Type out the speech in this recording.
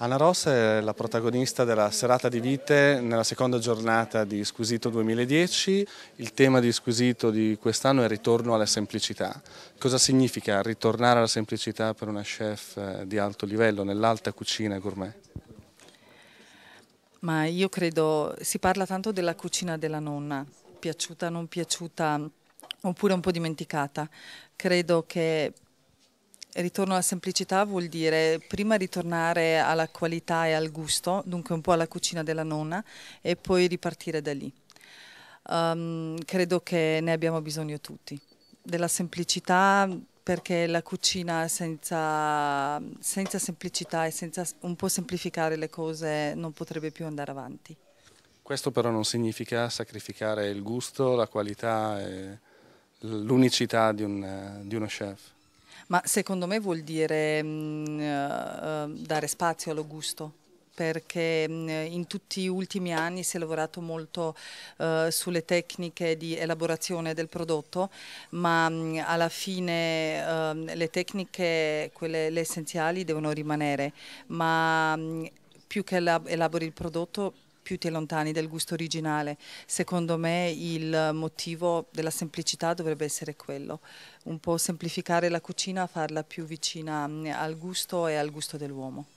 Anna Ross è la protagonista della serata di vite nella seconda giornata di Squisito 2010. Il tema di Squisito di quest'anno è il ritorno alla semplicità. Cosa significa ritornare alla semplicità per una chef eh, di alto livello nell'alta cucina gourmet? Ma io credo, si parla tanto della cucina della nonna, piaciuta, non piaciuta, oppure un po' dimenticata. Credo che ritorno alla semplicità vuol dire prima ritornare alla qualità e al gusto, dunque un po' alla cucina della nonna e poi ripartire da lì. Um, credo che ne abbiamo bisogno tutti, della semplicità perché la cucina senza, senza semplicità e senza un po' semplificare le cose non potrebbe più andare avanti. Questo però non significa sacrificare il gusto, la qualità e l'unicità di, un, di uno chef ma secondo me vuol dire mh, mm, eh, eh, dare spazio allo gusto perché mm, in tutti gli ultimi anni si è lavorato molto uh, sulle tecniche di elaborazione del prodotto, ma mh, mm, alla fine uh, le tecniche, quelle le essenziali, devono rimanere, ma mh, più che elabori il prodotto più ti allontani dal gusto originale. Secondo me il motivo della semplicità dovrebbe essere quello, un po' semplificare la cucina, farla più vicina mm, al gusto e al gusto dell'uomo.